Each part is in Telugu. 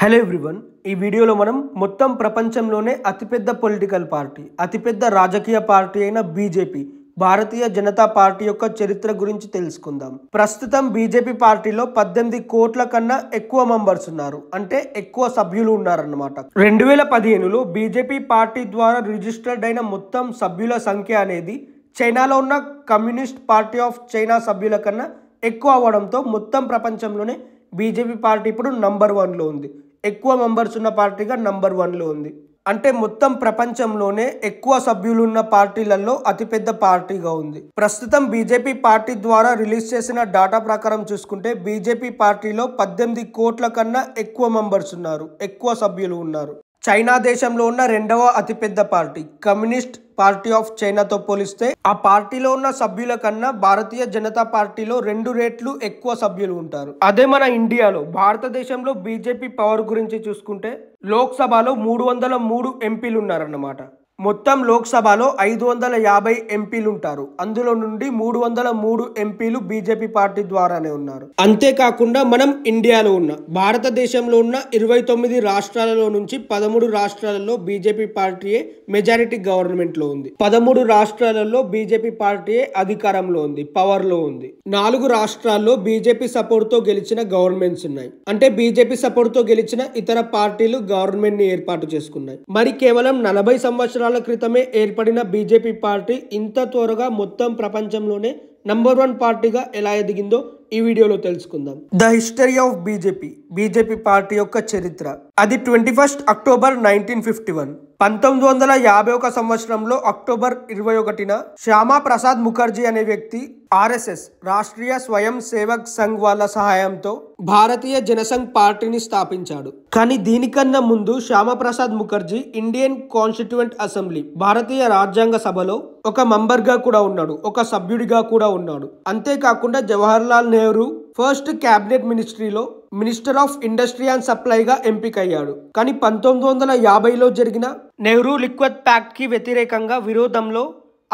హలో ఎవ్రీవన్ ఈ వీడియోలో మనం మొత్తం ప్రపంచంలోనే అతిపెద్ద పొలిటికల్ పార్టీ అతిపెద్ద రాజకీయ పార్టీ అయిన బీజేపీ భారతీయ జనతా పార్టీ యొక్క చరిత్ర గురించి తెలుసుకుందాం ప్రస్తుతం బీజేపీ పార్టీలో పద్దెనిమిది కోట్ల కన్నా ఎక్కువ మెంబర్స్ ఉన్నారు అంటే ఎక్కువ సభ్యులు ఉన్నారన్నమాట రెండు వేల పదిహేనులో బీజేపీ పార్టీ ద్వారా రిజిస్టర్డ్ అయిన మొత్తం సభ్యుల సంఖ్య అనేది చైనాలో ఉన్న కమ్యూనిస్ట్ పార్టీ ఆఫ్ చైనా సభ్యుల కన్నా ఎక్కువ అవ్వడంతో మొత్తం ప్రపంచంలోనే బీజేపీ పార్టీ ఇప్పుడు నంబర్ వన్లో ఉంది ఎక్కువ మెంబర్స్ ఉన్న పార్టీగా నంబర్ వన్లో ఉంది అంటే మొత్తం ప్రపంచంలోనే ఎక్కువ సభ్యులున్న పార్టీలలో అతిపెద్ద పార్టీగా ఉంది ప్రస్తుతం బీజేపీ పార్టీ ద్వారా రిలీజ్ చేసిన డాటా ప్రకారం చూసుకుంటే బీజేపీ పార్టీలో పద్దెనిమిది కోట్ల కన్నా ఎక్కువ మెంబర్స్ ఉన్నారు ఎక్కువ సభ్యులు ఉన్నారు చైనా దేశంలో ఉన్న రెండవ అతిపెద్ద పార్టీ కమ్యూనిస్ట్ పార్టీ ఆఫ్ చైనాతో పోలిస్తే ఆ పార్టీలో ఉన్న సభ్యుల కన్నా భారతీయ జనతా పార్టీలో రెండు రేట్లు ఎక్కువ సభ్యులు ఉంటారు అదే మన ఇండియాలో భారతదేశంలో బీజేపీ పవర్ గురించి చూసుకుంటే లోక్సభలో మూడు వందల మూడు ఎంపీలు ఉన్నారన్నమాట మొత్తం లోక్సభలో ఐదు వందల యాభై ఎంపీలు ఉంటారు అందులో నుండి మూడు వందల మూడు ఎంపీలు బీజేపీ పార్టీ ద్వారానే ఉన్నారు అంతేకాకుండా మనం ఇండియాలో ఉన్న భారతదేశంలో ఉన్న ఇరవై తొమ్మిది రాష్ట్రాలలో నుంచి పదమూడు రాష్ట్రాలలో బీజేపీ పార్టీయే మెజారిటీ గవర్నమెంట్లో ఉంది పదమూడు రాష్ట్రాలలో బీజేపీ పార్టీయే అధికారంలో ఉంది పవర్లో ఉంది నాలుగు రాష్ట్రాల్లో బీజేపీ సపోర్ట్తో గెలిచిన గవర్నమెంట్స్ ఉన్నాయి అంటే బీజేపీ సపోర్ట్తో గెలిచిన ఇతర పార్టీలు గవర్నమెంట్ని ఏర్పాటు చేసుకున్నాయి మరి కేవలం నలభై సంవత్సరాలు సంవత్సరాల క్రితమే ఏర్పడిన బీజేపీ పార్టీ ఇంత త్వరగా మొత్తం ప్రపంచంలోనే నంబర్ వన్ పార్టీగా ఎలా ఎదిగిందో ఈ వీడియోలో తెలుసుకుందాం the history of BJP BJP party యొక్క చరిత్ర అది twenty first October nineteen fifty one పంతొమ్మిది వందల యాభై ఒక సంవత్సరంలో అక్టోబర్ ఇరవై ఒకటిన శ్యామా ప్రసాద్ ముఖర్జీ అనే వ్యక్తి ఆర్ఎస్ఎస్ రాష్ట్రీయ స్వయం సేవక్ సంఘ్ వాళ్ళ సహాయంతో భారతీయ జనసంఘ్ పార్టీని స్థాపించాడు కానీ దీనికన్నా ముందు Shyamaprasad Mukherjee Indian constituent assembly భారతీయ రాజ్యాంగ సభలో ఒక మెంబర్గా కూడా ఉన్నాడు ఒక సభ్యుడిగా కూడా ఉన్నాడు అంతేకాకుండా జవహర్లాల్ నెహ్రూ ఫస్ట్ క్యాబినెట్ మినిస్ట్రీలో మినిస్టర్ ఆఫ్ ఇండస్ట్రీ అండ్ సప్లైగా ఎంపికయ్యాడు కానీ పంతొమ్మిది వందల యాభైలో జరిగిన నెహ్రూ లిక్విడ్ ప్యాక్ట్కి వ్యతిరేకంగా విరోధంలో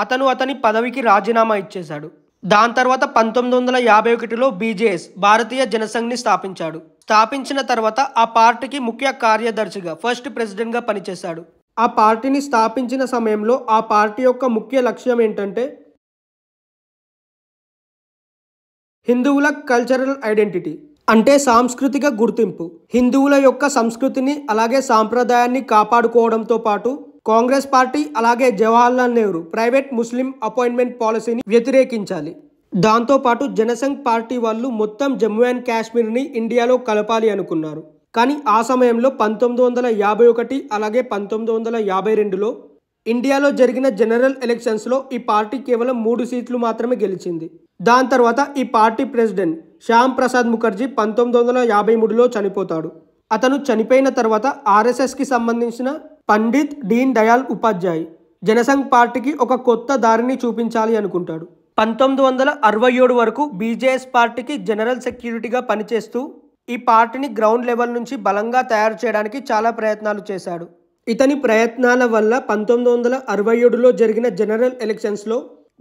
అతను అతని పదవికి రాజీనామా ఇచ్చేశాడు దాని తర్వాత పంతొమ్మిది వందల యాభై ఒకటిలో బీజేఎస్ భారతీయ జనసంఘ్ని స్థాపించాడు స్థాపించిన తర్వాత ఆ పార్టీకి ముఖ్య కార్యదర్శిగా ఫస్ట్ ప్రెసిడెంట్గా పనిచేశాడు ఆ పార్టీని స్థాపించిన సమయంలో ఆ పార్టీ యొక్క ముఖ్య లక్ష్యం ఏంటంటే హిందువుల కల్చరల్ ఐడెంటిటీ అంటే సాంస్కృతిక గుర్తింపు హిందువుల యొక్క సంస్కృతిని అలాగే సాంప్రదాయాన్ని కాపాడుకోవడంతో పాటు కాంగ్రెస్ పార్టీ అలాగే Jawaharlal Nehru private Muslim appointment పాలసీని వ్యతిరేకించాలి దాంతోపాటు జనసంఘ్ పార్టీ వాళ్ళు మొత్తం జమ్మూ అండ్ కాశ్మీర్ని ఇండియాలో కలపాలి అనుకున్నారు కానీ ఆ సమయంలో పంతొమ్మిది వందల యాభై ఒకటి అలాగే పంతొమ్మిది వందల యాభై రెండులో ఇండియాలో జరిగిన జనరల్ ఎలక్షన్స్లో ఈ పార్టీ కేవలం మూడు సీట్లు మాత్రమే గెలిచింది దాని తర్వాత ఈ పార్టీ ప్రెసిడెంట్ శ్యామ్ ప్రసాద్ ముఖర్జీ పంతొమ్మిది వందల యాభై మూడులో చనిపోతాడు అతను చనిపోయిన తర్వాత ఆర్ఎస్ఎస్కి సంబంధించిన పండిత్ డీన్ దయాల్ ఉపాధ్యాయ్ జనసంఘ్ పార్టీకి ఒక కొత్త దారిని చూపించాలి అనుకుంటాడు పంతొమ్మిది వందల అరవై ఏడు వరకు బీజేఎస్ పార్టీకి జనరల్ సెక్యూరిటీగా పనిచేస్తూ ఈ పార్టీని గ్రౌండ్ లెవెల్ నుంచి బలంగా తయారు చేయడానికి చాలా ప్రయత్నాలు చేశాడు ఇతని ప్రయత్నాల వల్ల పంతొమ్మిది వందల అరవై ఏడులో జరిగిన జనరల్ ఎలక్షన్స్లో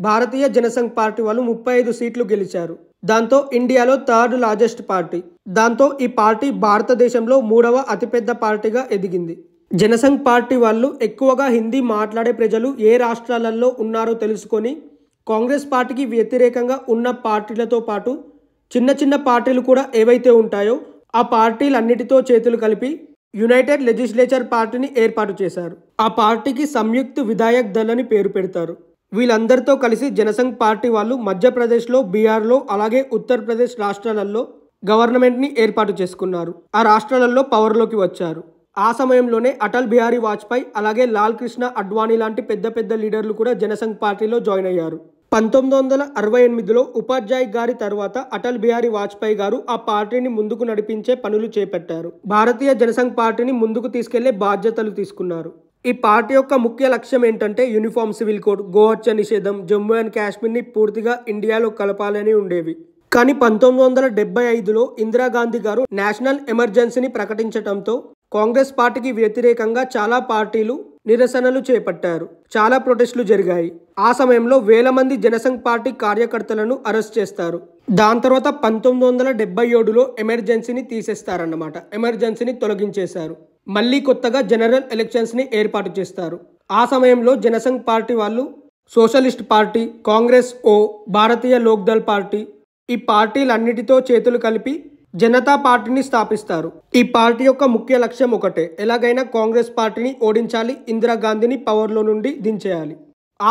భారతీయ జనసంఘ్ పార్టీ వాళ్ళు ముప్పై ఐదు సీట్లు గెలిచారు దాంతో ఇండియాలో థర్డ్ లార్జెస్ట్ పార్టీ దాంతో ఈ పార్టీ భారతదేశంలో మూడవ అతిపెద్ద పార్టీగా ఎదిగింది జనసంఘ్ పార్టీ వాళ్ళు ఎక్కువగా హిందీ మాట్లాడే ప్రజలు ఏ రాష్ట్రాలలో ఉన్నారో తెలుసుకొని కాంగ్రెస్ పార్టీకి వ్యతిరేకంగా ఉన్న పార్టీలతో పాటు చిన్న చిన్న పార్టీలు కూడా ఏవైతే ఉంటాయో ఆ పార్టీలన్నిటితో చేతులు కలిపి యునైటెడ్ లెజిస్లేచర్ పార్టీని ఏర్పాటు చేశారు ఆ పార్టీకి సంయుక్త విధాయక్ దళ్ అని పేరు పెడతారు వీళ్ళందరితో కలిసి జనసంఘ్ పార్టీ వాళ్ళు మధ్యప్రదేశ్లో బీహార్లో అలాగే ఉత్తరప్రదేశ్ రాష్ట్రాలలో గవర్నమెంట్ని ఏర్పాటు చేసుకున్నారు ఆ రాష్ట్రాలలో పవర్లోకి వచ్చారు ఆ సమయంలోనే అటల్ బిహారీ వాజ్పేయి అలాగే లాల్ కృష్ణ అడ్వాణి లాంటి పెద్ద పెద్ద లీడర్లు కూడా జనసంఘ్ పార్టీలో జాయిన్ అయ్యారు పంతొమ్మిది వందల అరవై ఎనిమిదిలో ఉపాధ్యాయ్ గారి తర్వాత అటల్ బిహారీ వాజ్పేయి గారు ఆ పార్టీని ముందుకు నడిపించే పనులు చేపట్టారు భారతీయ జనసంఘ్ పార్టీని ముందుకు తీసుకెళ్లే బాధ్యతలు తీసుకున్నారు ఈ పార్టీ యొక్క ముఖ్య లక్ష్యం ఏంటంటే యూనిఫామ్ సివిల్ కోడ్ గోహత్య నిషేధం జమ్మూ అండ్ కాశ్మీర్ని పూర్తిగా ఇండియాలో కలపాలని ఉండేవి కానీ పంతొమ్మిది వందల డెబ్బై ఐదులో ఇందిరాగాంధీ గారు నేషనల్ ఎమర్జెన్సీని ప్రకటించడంతో కాంగ్రెస్ పార్టీకి వ్యతిరేకంగా చాలా పార్టీలు నిరసనలు చేపట్టారు చాలా ప్రొటెస్టులు జరిగాయి ఆ సమయంలో వేల మంది జనసంఘ్ పార్టీ కార్యకర్తలను అరెస్ట్ చేస్తారు దాని తర్వాత పంతొమ్మిది వందల డెబ్బై ఏడులో ఎమర్జెన్సీని తీసేస్తారన్నమాట ఎమర్జెన్సీని తొలగించేశారు మళ్ళీ కొత్తగా జనరల్ ఎలక్షన్స్ని ఏర్పాటు చేస్తారు ఆ సమయంలో జనసంఘ్ పార్టీ వాళ్ళు సోషలిస్ట్ పార్టీ కాంగ్రెస్ ఓ భారతీయ లోక్దల్ పార్టీ ఈ పార్టీలన్నిటితో చేతులు కలిపి జనతా పార్టీని స్థాపిస్తారు ఈ పార్టీ యొక్క ముఖ్య లక్ష్యం ఒకటే ఎలాగైనా కాంగ్రెస్ పార్టీని ఓడించాలి ఇందిరాగాంధీని పవర్లో నుండి దించేయాలి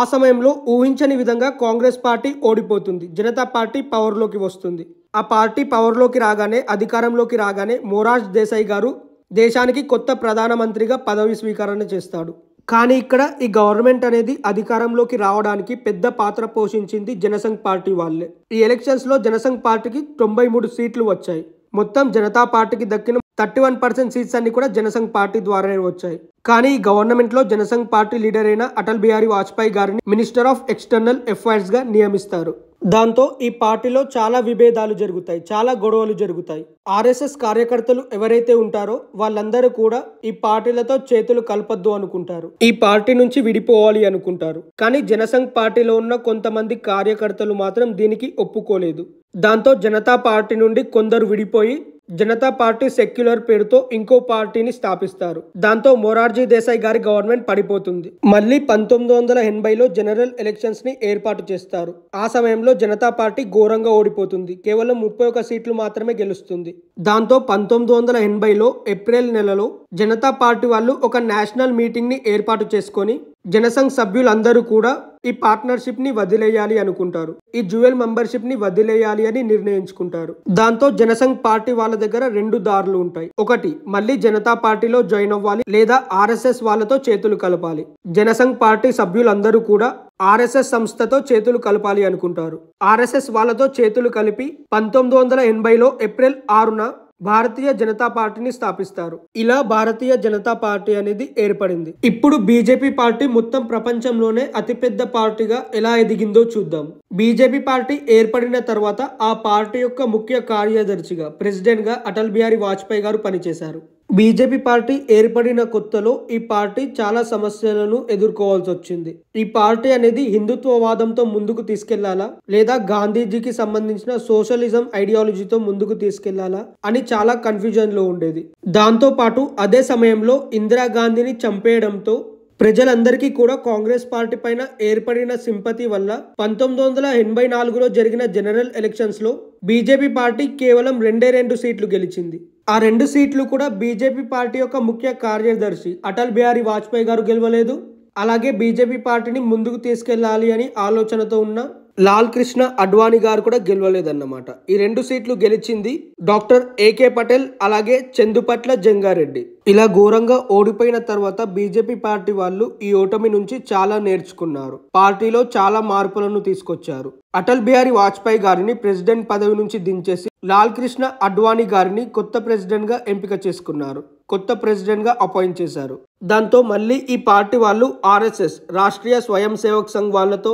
ఆ సమయంలో ఊహించని విధంగా కాంగ్రెస్ పార్టీ ఓడిపోతుంది జనతా పార్టీ పవర్లోకి వస్తుంది ఆ పార్టీ పవర్లోకి రాగానే అధికారంలోకి రాగానే మొరార్జ్ దేశాయ్ గారు దేశానికి కొత్త ప్రధానమంత్రిగా పదవి స్వీకరణ చేస్తాడు కానీ ఇక్కడ ఈ గవర్నమెంట్ అనేది అధికారంలోకి రావడానికి పెద్ద పాత్ర పోషించింది జనసంఘ్ పార్టీ వాళ్ళే ఈ ఎలక్షన్స్లో జనసంఘ్ పార్టీకి తొంభై మూడు సీట్లు వచ్చాయి మొత్తం జనతా పార్టీకి దక్కిన థర్టీ వన్ పర్సెంట్ సీట్స్ అన్ని కూడా జనసంఘ్ పార్టీ ద్వారానే వచ్చాయి కానీ ఈ గవర్నమెంట్లో జనసంఘ్ పార్టీ లీడర్ అయిన అటల్ బిహారీ వాజ్పేయి గారిని మినిస్టర్ ఆఫ్ ఎక్స్టర్నల్ అఫైర్స్గా నియమిస్తారు దాంతో ఈ పార్టీలో చాలా విభేదాలు జరుగుతాయి చాలా గొడవలు జరుగుతాయి ఆర్ఎస్ఎస్ కార్యకర్తలు ఎవరైతే ఉంటారో వాళ్ళందరూ కూడా ఈ పార్టీలతో చేతులు కలపద్దు అనుకుంటారు ఈ పార్టీ నుంచి విడిపోవాలి అనుకుంటారు కానీ జనసంఘ్ పార్టీలో ఉన్న కొంతమంది కార్యకర్తలు మాత్రం దీనికి ఒప్పుకోలేదు దాంతో జనతా పార్టీ నుండి కొందరు విడిపోయి జనతా పార్టీ సెక్యులర్ పేరుతో ఇంకో పార్టీని స్థాపిస్తారు దాంతో మొరార్జీ దేశాయ్ గారి గవర్నమెంట్ పడిపోతుంది మళ్ళీ పంతొమ్మిది వందల ఎనభైలో జనరల్ ఎలక్షన్స్ ని ఏర్పాటు చేస్తారు ఆ సమయంలో జనతా పార్టీ ఘోరంగా ఓడిపోతుంది కేవలం ముప్పై ఒక్క సీట్లు మాత్రమే గెలుస్తుంది దాంతో పంతొమ్మిది వందల ఎనభైలో ఏప్రిల్ నెలలో జనతా పార్టీ వాళ్ళు ఒక నేషనల్ మీటింగ్ ని ఏర్పాటు చేసుకొని జనసంఘ్ సభ్యులందరూ కూడా ఈ పార్ట్నర్షిప్ ని వదిలేయాలి అనుకుంటారు ఈ జ్యువెల్ మెంబర్షిప్ ని వదిలేయాలి అని నిర్ణయించుకుంటారు దాంతో జనసంఘ్ పార్టీ వాళ్ళ దగ్గర రెండు దారులు ఉంటాయి ఒకటి మళ్ళీ జనతా పార్టీలో జాయిన్ అవ్వాలి లేదా ఆర్ఎస్ఎస్ వాళ్ళతో చేతులు కలపాలి జనసంఘ్ పార్టీ సభ్యులందరూ కూడా ఆర్ఎస్ఎస్ సంస్థతో చేతులు కలపాలి అనుకుంటారు ఆర్ఎస్ఎస్ వాళ్ళతో చేతులు కలిపి పంతొమ్మిది వందల ఎనభైలో ఏప్రిల్ ఆరున భారతీయ జనతా పార్టీని స్థాపిస్తారు ఇలా భారతీయ జనతా పార్టీ అనేది ఏర్పడింది ఇప్పుడు బీజేపీ పార్టీ మొత్తం ప్రపంచంలోనే అతిపెద్ద పార్టీగా ఎలా ఎదిగిందో చూద్దాం బీజేపీ పార్టీ ఏర్పడిన తర్వాత ఆ పార్టీ యొక్క ముఖ్య కార్యదర్శిగా ప్రెసిడెంట్గా అటల్ బిహారీ వాజ్పేయి గారు పనిచేశారు బీజేపీ పార్టీ ఏర్పడిన కొత్తలో ఈ పార్టీ చాలా సమస్యలను ఎదుర్కోవాల్సి వచ్చింది ఈ పార్టీ అనేది హిందుత్వవాదంతో ముందుకు తీసుకెళ్లాలా లేదా గాంధీజీకి సంబంధించిన సోషలిజం ఐడియాలజీతో ముందుకు తీసుకెళ్లాలా అని చాలా కన్ఫ్యూజన్ లో ఉండేది దాంతో పాటు అదే సమయంలో ఇందిరాగాంధీని చంపేయడంతో ప్రజలందరికీ కూడా కాంగ్రెస్ పార్టీ పైన ఏర్పడిన సింపతి వల్ల పంతొమ్మిది వందల ఎనభై నాలుగులో జరిగిన జనరల్ ఎలక్షన్స్లో బీజేపీ పార్టీ కేవలం రెండే రెండు సీట్లు గెలిచింది ఆ రెండు సీట్లు కూడా బీజేపీ పార్టీ యొక్క ముఖ్య కార్యదర్శి అటల్ బిహారీ వాజ్పేయి గారు గెలవలేదు అలాగే బీజేపీ పార్టీని ముందుకు తీసుకెళ్లాలి అని ఆలోచనతో ఉన్న లాల్ కృష్ణ అడ్వాణి గారు కూడా గెలవలేదన్నమాట ఈ రెండు సీట్లు గెలిచింది డాక్టర్ ఏకే పటేల్ అలాగే చందుపట్ల జంగారెడ్డి ఇలా ఘోరంగా ఓడిపోయిన తర్వాత బీజేపీ పార్టీ వాళ్ళు ఈ ఓటమి నుంచి చాలా నేర్చుకున్నారు పార్టీలో చాలా మార్పులను తీసుకొచ్చారు అటల్ బిహారీ వాజ్పేయి గారిని ప్రెసిడెంట్ పదవి నుంచి దించేసి లాల్ కృష్ణ అడ్వాణి గారిని కొత్త ప్రెసిడెంట్గా ఎంపిక చేసుకున్నారు కొత్త ప్రెసిడెంట్గా అపాయింట్ చేశారు దాంతో మళ్ళీ ఈ పార్టీ వాళ్ళు ఆర్ఎస్ఎస్ రాష్ట్రీయ స్వయం సేవక్ సంఘ్ వాళ్ళతో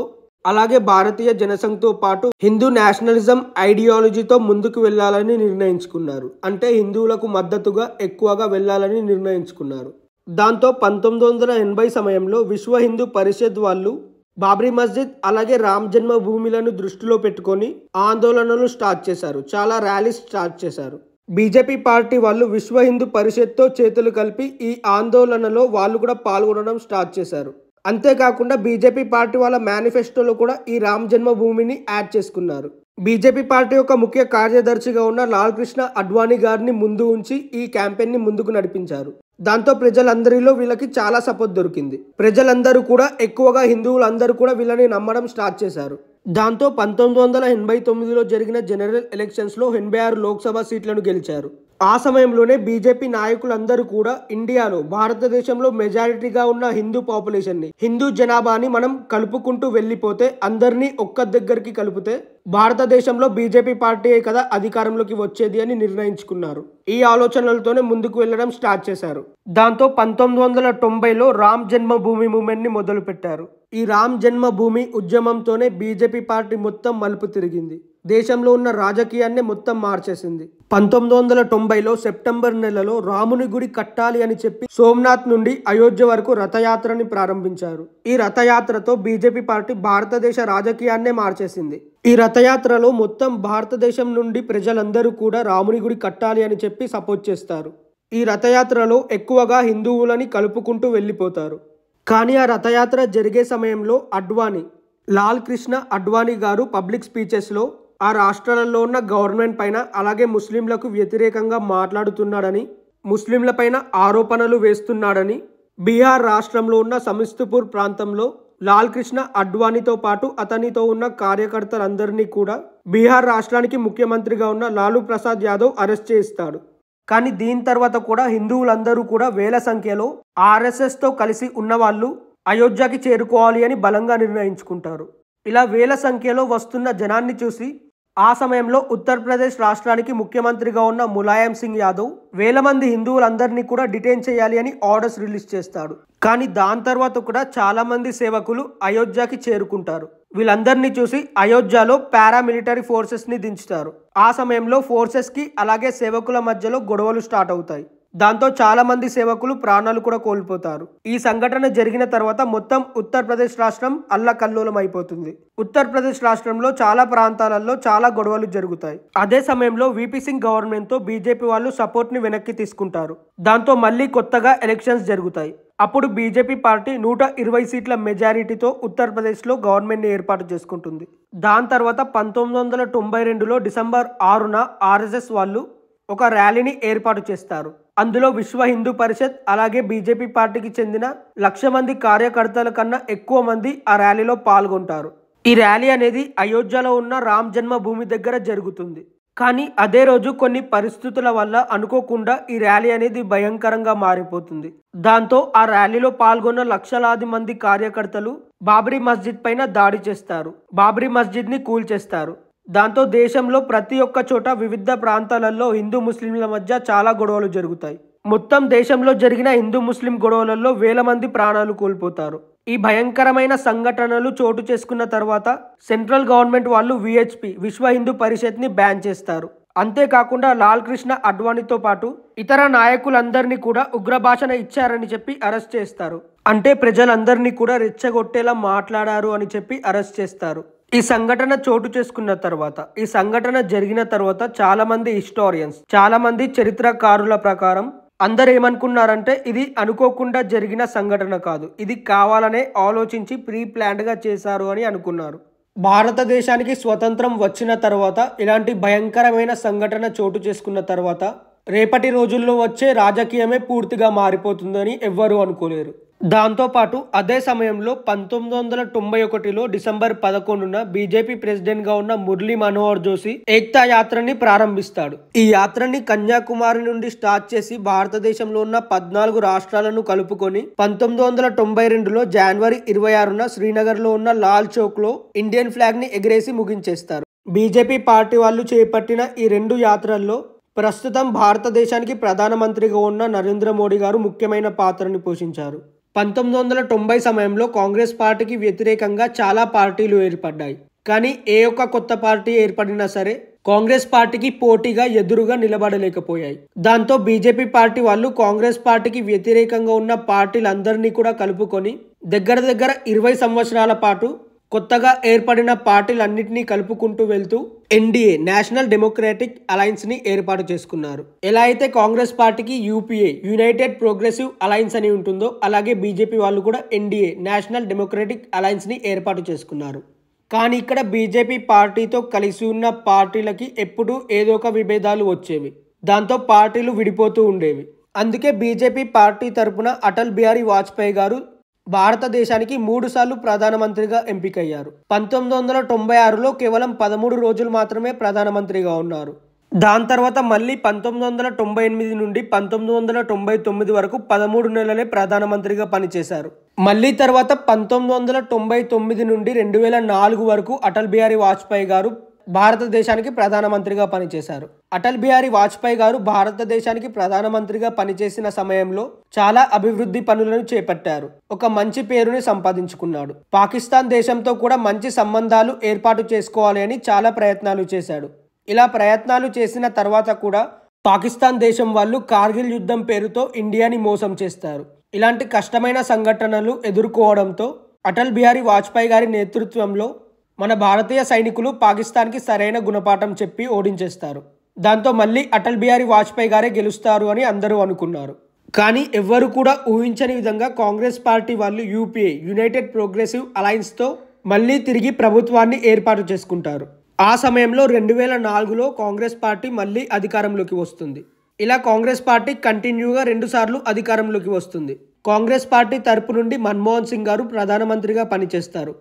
అలాగే భారతీయ జనసంఘ్తో పాటు హిందూ నేషనలిజం ఐడియాలజీతో ముందుకు వెళ్లాలని నిర్ణయించుకున్నారు అంటే హిందువులకు మద్దతుగా ఎక్కువగా వెళ్లాలని నిర్ణయించుకున్నారు దాంతో పంతొమ్మిది వందల ఎనభై సమయంలో విశ్వ హిందూ పరిషత్ వాళ్ళు బాబ్రీ మస్జిద్ అలాగే రామ్ జన్మభూమిలను దృష్టిలో పెట్టుకొని ఆందోళనలు స్టార్ట్ చేశారు చాలా ర్యాలీస్ స్టార్ట్ చేశారు బీజేపీ పార్టీ వాళ్ళు విశ్వ హిందూ పరిషత్తో చేతులు కలిపి ఈ ఆందోళనలో వాళ్ళు కూడా పాల్గొనడం స్టార్ట్ చేశారు అంతేకాకుండా బీజేపీ పార్టీ వాళ్ళ మేనిఫెస్టోలో కూడా ఈ రామ్ జన్మభూమిని యాడ్ చేసుకున్నారు బీజేపీ పార్టీ యొక్క ముఖ్య కార్యదర్శిగా ఉన్న కృష్ణ అడ్వాణి గారిని ముందు ఉంచి ఈ క్యాంపెయిన్ని ముందుకు నడిపించారు దాంతో ప్రజలందరిలో వీళ్ళకి చాలా సపోర్ట్ దొరికింది ప్రజలందరూ కూడా ఎక్కువగా హిందువులందరూ కూడా వీళ్ళని నమ్మడం స్టార్ట్ చేశారు దాంతో పంతొమ్మిది వందల ఎనభై తొమ్మిదిలో జరిగిన జనరల్ ఎలక్షన్స్లో ఎనభై ఆరు లోక్సభ సీట్లను గెలిచారు ఆ సమయంలోనే బీజేపీ నాయకులందరూ కూడా ఇండియాలో భారతదేశంలో మెజారిటీగా ఉన్న హిందూ పాపులేషన్ని హిందూ జనాభాని మనం కలుపుకుంటూ వెళ్ళిపోతే అందరినీ ఒక్క దగ్గరికి కలిపితే భారతదేశంలో బీజేపీ పార్టీయే కదా అధికారంలోకి వచ్చేది అని నిర్ణయించుకున్నారు ఈ ఆలోచనలతోనే ముందుకు వెళ్ళడం స్టార్ట్ చేశారు దాంతో పంతొమ్మిది వందల తొంభైలో రామ్ జన్మభూమి మూమెంట్ని మొదలుపెట్టారు ఈ రామ్ జన్మభూమి ఉద్యమంతోనే బీజేపీ పార్టీ మొత్తం మలుపు తిరిగింది దేశంలో ఉన్న రాజకీయాన్ని మొత్తం మార్చేసింది పంతొమ్మిది వందల తొంభైలో సెప్టెంబర్ నెలలో రాముని గుడి కట్టాలి అని చెప్పి సోమనాథ్ నుండి అయోధ్య వరకు రథయాత్రని ప్రారంభించారు ఈ రథయాత్రతో బీజేపీ పార్టీ భారతదేశ రాజకీయాన్నే మార్చేసింది ఈ రథయాత్రలో మొత్తం భారతదేశం నుండి ప్రజలందరూ కూడా రాముని గుడి కట్టాలి అని చెప్పి సపోర్ట్ చేస్తారు ఈ రథయాత్రలో ఎక్కువగా హిందువులని కలుపుకుంటూ వెళ్ళిపోతారు కానీ ఆ రథయాత్ర జరిగే సమయంలో అడ్వాణి లాల్ కృష్ణ అడ్వాణి గారు పబ్లిక్ స్పీచెస్లో ఆ రాష్ట్రాలలో ఉన్న గవర్నమెంట్ పైన అలాగే ముస్లింలకు వ్యతిరేకంగా మాట్లాడుతున్నాడని ముస్లింల పైన ఆరోపణలు వేస్తున్నాడని బీహార్ రాష్ట్రంలో ఉన్న సమిస్తుపూర్ ప్రాంతంలో లాల్ కృష్ణ అడ్వాణితో పాటు అతనితో ఉన్న కార్యకర్తలందరినీ కూడా బీహార్ రాష్ట్రానికి ముఖ్యమంత్రిగా ఉన్న లాలూ ప్రసాద్ యాదవ్ అరెస్ట్ చేస్తాడు కానీ దీని తర్వాత కూడా హిందువులందరూ కూడా వేల సంఖ్యలో ఆర్ఎస్ఎస్తో కలిసి ఉన్నవాళ్ళు అయోధ్యకి చేరుకోవాలి అని బలంగా నిర్ణయించుకుంటారు ఇలా వేల సంఖ్యలో వస్తున్న జనాన్ని చూసి ఆ సమయంలో ఉత్తరప్రదేశ్ రాష్ట్రానికి ముఖ్యమంత్రిగా ఉన్న ములాయం సింగ్ యాదవ్ వేల మంది హిందువులందరినీ కూడా డిటైన్ చేయాలి అని ఆర్డర్స్ రిలీజ్ చేస్తాడు కానీ దాని తర్వాత కూడా చాలామంది సేవకులు అయోధ్యకి చేరుకుంటారు వీళ్ళందరినీ చూసి అయోధ్యలో పారామిలిటరీ ఫోర్సెస్ని దించుతారు ఆ సమయంలో ఫోర్సెస్కి అలాగే సేవకుల మధ్యలో గొడవలు స్టార్ట్ అవుతాయి దాంతో చాలా మంది సేవకులు ప్రాణాలు కూడా కోల్పోతారు ఈ సంఘటన జరిగిన తర్వాత మొత్తం ఉత్తరప్రదేశ్ రాష్ట్రం అల్లకల్లోలం అయిపోతుంది ఉత్తరప్రదేశ్ రాష్ట్రంలో చాలా ప్రాంతాలలో చాలా గొడవలు జరుగుతాయి అదే సమయంలో విపి సింగ్ గవర్నమెంట్తో బీజేపీ వాళ్ళు సపోర్ట్ని వెనక్కి తీసుకుంటారు దాంతో మళ్ళీ కొత్తగా ఎలక్షన్స్ జరుగుతాయి అప్పుడు బీజేపీ పార్టీ నూట ఇరవై సీట్ల మెజారిటీతో ఉత్తరప్రదేశ్లో గవర్నమెంట్ని ఏర్పాటు చేసుకుంటుంది దాని తర్వాత పంతొమ్మిది వందల తొంభై రెండులో డిసెంబర్ ఆరున ఆర్ఎస్ఎస్ వాళ్ళు ఒక ర్యాలీని ఏర్పాటు చేస్తారు అందులో విశ్వ హిందూ పరిషత్ అలాగే బీజేపీ పార్టీకి చెందిన లక్ష మంది కార్యకర్తల కన్నా ఎక్కువ మంది ఆ ర్యాలీలో పాల్గొంటారు ఈ ర్యాలీ అనేది అయోధ్యలో ఉన్న రామ్ జన్మభూమి దగ్గర జరుగుతుంది కానీ అదే రోజు కొన్ని పరిస్థితుల వల్ల అనుకోకుండా ఈ ర్యాలీ అనేది భయంకరంగా మారిపోతుంది దాంతో ఆ ర్యాలీలో పాల్గొన్న లక్షలాది మంది కార్యకర్తలు బాబ్రీ మస్జిద్ పైన దాడి చేస్తారు బాబ్రీ మస్జిద్ ని కూల్చేస్తారు దాంతో దేశంలో ప్రతి ఒక్క చోట వివిధ ప్రాంతాలలో హిందూ ముస్లింల మధ్య చాలా గొడవలు జరుగుతాయి మొత్తం దేశంలో జరిగిన హిందూ ముస్లిం గొడవలలో వేల మంది ప్రాణాలు కోల్పోతారు ఈ భయంకరమైన సంఘటనలు చోటు చేసుకున్న తర్వాత సెంట్రల్ గవర్నమెంట్ వాళ్ళు విహెచ్పి విశ్వ హిందూ పరిషత్ని బ్యాన్ చేస్తారు అంతేకాకుండా లాల్ కృష్ణ అడ్వాణితో పాటు ఇతర నాయకులందరినీ కూడా ఉగ్రభాషణ ఇచ్చారని చెప్పి అరెస్ట్ చేస్తారు అంటే ప్రజలందరినీ కూడా రెచ్చగొట్టేలా మాట్లాడారు అని చెప్పి అరెస్ట్ చేస్తారు ఈ సంఘటన చోటు చేసుకున్న తర్వాత ఈ సంఘటన జరిగిన తర్వాత చాలా మంది హిస్టారియన్స్ చాలా మంది చరిత్రకారుల ప్రకారం అందరు ఏమనుకున్నారంటే ఇది అనుకోకుండా జరిగిన సంఘటన కాదు ఇది కావాలనే ఆలోచించి ప్రీ ప్లాన్డ్గా చేశారు అని అనుకున్నారు భారతదేశానికి స్వతంత్రం వచ్చిన తర్వాత ఇలాంటి భయంకరమైన సంఘటన చోటు చేసుకున్న తర్వాత రేపటి రోజుల్లో వచ్చే రాజకీయమే పూర్తిగా మారిపోతుందని ఎవ్వరూ అనుకోలేరు దాంతోపాటు అదే సమయంలో పంతొమ్మిది వందల తొంభై ఒకటిలో డిసెంబర్ పదకొండున బీజేపీ ప్రెసిడెంట్గా ఉన్న మురళీ మనోహర్ జోషి ఏక్తా యాత్రని ప్రారంభిస్తాడు ఈ యాత్రని కన్యాకుమారి నుండి స్టార్ట్ చేసి భారతదేశంలో ఉన్న పద్నాలుగు రాష్ట్రాలను కలుపుకొని పంతొమ్మిది వందల తొంభై రెండులో జనవరి ఇరవై ఆరున శ్రీనగర్లో ఉన్న లాల్ లో ఇండియన్ ఫ్లాగ్ని ఎగరేసి ముగించేస్తారు బీజేపీ పార్టీ వాళ్ళు చేపట్టిన ఈ రెండు యాత్రల్లో ప్రస్తుతం భారతదేశానికి ప్రధానమంత్రిగా ఉన్న నరేంద్ర మోడీ గారు ముఖ్యమైన పాత్రని పోషించారు పంతొమ్మిది వందల తొంభై సమయంలో కాంగ్రెస్ పార్టీకి వ్యతిరేకంగా చాలా పార్టీలు ఏర్పడ్డాయి కానీ ఏ ఒక్క కొత్త పార్టీ ఏర్పడినా సరే కాంగ్రెస్ పార్టీకి పోటీగా ఎదురుగా నిలబడలేకపోయాయి దాంతో బీజేపీ పార్టీ వాళ్ళు కాంగ్రెస్ పార్టీకి వ్యతిరేకంగా ఉన్న పార్టీలందరినీ కూడా కలుపుకొని దగ్గర దగ్గర ఇరవై సంవత్సరాల పాటు కొత్తగా ఏర్పడిన పార్టీలన్నింటినీ కలుపుకుంటూ వెళ్తూ ఎన్డీఏ నేషనల్ డెమోక్రాటిక్ ని ఏర్పాటు చేసుకున్నారు ఎలా అయితే కాంగ్రెస్ పార్టీకి యూపీఏ యునైటెడ్ ప్రోగ్రెసివ్ అలయన్స్ అని ఉంటుందో అలాగే బీజేపీ వాళ్ళు కూడా ఎన్డీఏ నేషనల్ డెమోక్రాటిక్ ని ఏర్పాటు చేసుకున్నారు కానీ ఇక్కడ బీజేపీ పార్టీతో కలిసి ఉన్న పార్టీలకి ఎప్పుడూ ఏదో ఒక విభేదాలు వచ్చేవి దాంతో పార్టీలు విడిపోతూ ఉండేవి అందుకే బీజేపీ పార్టీ తరపున అటల్ బిహారీ వాజ్పేయి గారు భారతదేశానికి మూడుసార్లు ప్రధానమంత్రిగా ఎంపికయ్యారు పంతొమ్మిది వందల తొంభై ఆరులో కేవలం పదమూడు రోజులు మాత్రమే ప్రధానమంత్రిగా ఉన్నారు దాని తర్వాత మళ్ళీ పంతొమ్మిది వందల తొంభై ఎనిమిది నుండి పంతొమ్మిది వందల తొంభై తొమ్మిది వరకు పదమూడు నెలలే ప్రధానమంత్రిగా పనిచేశారు మళ్ళీ తర్వాత పంతొమ్మిది వందల తొంభై తొమ్మిది నుండి రెండు వేల నాలుగు వరకు అటల్ బిహారీ వాజ్పేయి గారు భారతదేశానికి ప్రధానమంత్రిగా పనిచేశారు అటల్ బిహారీ వాజ్పేయి గారు భారతదేశానికి ప్రధానమంత్రిగా పనిచేసిన సమయంలో చాలా అభివృద్ధి పనులను చేపట్టారు ఒక మంచి పేరుని సంపాదించుకున్నాడు పాకిస్తాన్ దేశంతో కూడా మంచి సంబంధాలు ఏర్పాటు చేసుకోవాలి అని చాలా ప్రయత్నాలు చేశాడు ఇలా ప్రయత్నాలు చేసిన తర్వాత కూడా పాకిస్తాన్ దేశం వాళ్ళు కార్గిల్ యుద్ధం పేరుతో ఇండియాని మోసం చేస్తారు ఇలాంటి కష్టమైన సంఘటనలు ఎదుర్కోవడంతో అటల్ బిహారీ వాజ్పేయి గారి నేతృత్వంలో మన భారతీయ సైనికులు పాకిస్తాన్కి సరైన గుణపాఠం చెప్పి ఓడించేస్తారు దాంతో మళ్ళీ అటల్ బిహారీ వాజ్పేయి గారే గెలుస్తారు అని అందరూ అనుకున్నారు కానీ ఎవ్వరూ కూడా ఊహించని విధంగా కాంగ్రెస్ పార్టీ వాళ్ళు యూపీఏ యునైటెడ్ ప్రోగ్రెసివ్ అలయన్స్తో మళ్ళీ తిరిగి ప్రభుత్వాన్ని ఏర్పాటు చేసుకుంటారు ఆ సమయంలో రెండు వేల నాలుగులో కాంగ్రెస్ పార్టీ మళ్ళీ అధికారంలోకి వస్తుంది ఇలా కాంగ్రెస్ పార్టీ కంటిన్యూగా రెండుసార్లు అధికారంలోకి వస్తుంది కాంగ్రెస్ పార్టీ తరపు నుండి మన్మోహన్ సింగ్ గారు ప్రధానమంత్రిగా పనిచేస్తారు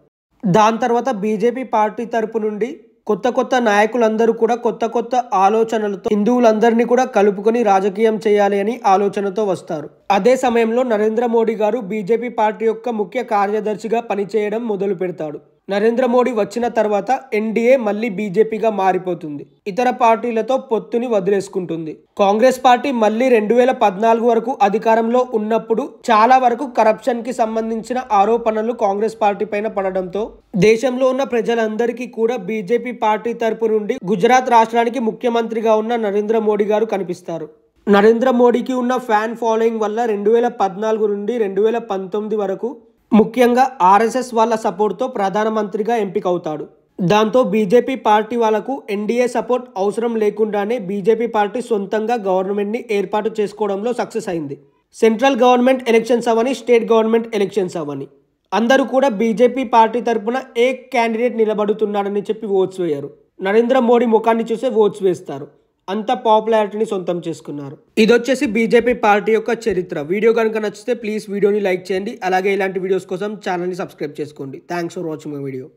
దాని తర్వాత బీజేపీ పార్టీ తరపు నుండి కొత్త కొత్త నాయకులందరూ కూడా కొత్త కొత్త ఆలోచనలతో హిందువులందరినీ కూడా కలుపుకొని రాజకీయం చేయాలి అని ఆలోచనతో వస్తారు అదే సమయంలో నరేంద్ర మోడీ గారు బీజేపీ పార్టీ యొక్క ముఖ్య కార్యదర్శిగా పనిచేయడం మొదలు పెడతాడు నరేంద్ర మోడీ వచ్చిన తర్వాత ఎన్డీఏ మళ్ళీ బీజేపీగా మారిపోతుంది ఇతర పార్టీలతో పొత్తుని వదిలేసుకుంటుంది కాంగ్రెస్ పార్టీ మళ్ళీ రెండు వేల పద్నాలుగు వరకు అధికారంలో ఉన్నప్పుడు చాలా వరకు కరప్షన్ కి సంబంధించిన ఆరోపణలు కాంగ్రెస్ పార్టీ పైన పడడంతో దేశంలో ఉన్న ప్రజలందరికీ కూడా బీజేపీ పార్టీ తరపు నుండి గుజరాత్ రాష్ట్రానికి ముఖ్యమంత్రిగా ఉన్న నరేంద్ర మోడీ గారు కనిపిస్తారు నరేంద్ర మోడీకి ఉన్న ఫ్యాన్ ఫాలోయింగ్ వల్ల రెండు వేల పద్నాలుగు నుండి రెండు వేల పంతొమ్మిది వరకు ముఖ్యంగా ఆర్ఎస్ఎస్ వాళ్ళ సపోర్ట్తో ప్రధానమంత్రిగా ఎంపికవుతాడు దాంతో బీజేపీ పార్టీ వాళ్లకు ఎన్డీఏ సపోర్ట్ అవసరం లేకుండానే బీజేపీ పార్టీ సొంతంగా గవర్నమెంట్ని ఏర్పాటు చేసుకోవడంలో సక్సెస్ అయింది సెంట్రల్ గవర్నమెంట్ ఎలక్షన్స్ అవని స్టేట్ గవర్నమెంట్ ఎలక్షన్స్ అవని అందరూ కూడా బీజేపీ పార్టీ తరఫున ఏ క్యాండిడేట్ నిలబడుతున్నాడని చెప్పి ఓట్స్ వేయరు నరేంద్ర మోడీ ముఖాన్ని చూసే ఓట్స్ వేస్తారు అంత పాపులారిటీని సొంతం చేసుకున్నారు ఇది వచ్చేసి బీజేపీ పార్టీ యొక్క చరిత్ర వీడియో కనుక నచ్చితే ప్లీజ్ వీడియోని లైక్ చేయండి అలాగే ఇలాంటి వీడియోస్ కోసం ఛానల్ని సబ్స్క్రైబ్ చేసుకోండి thanks for watching my video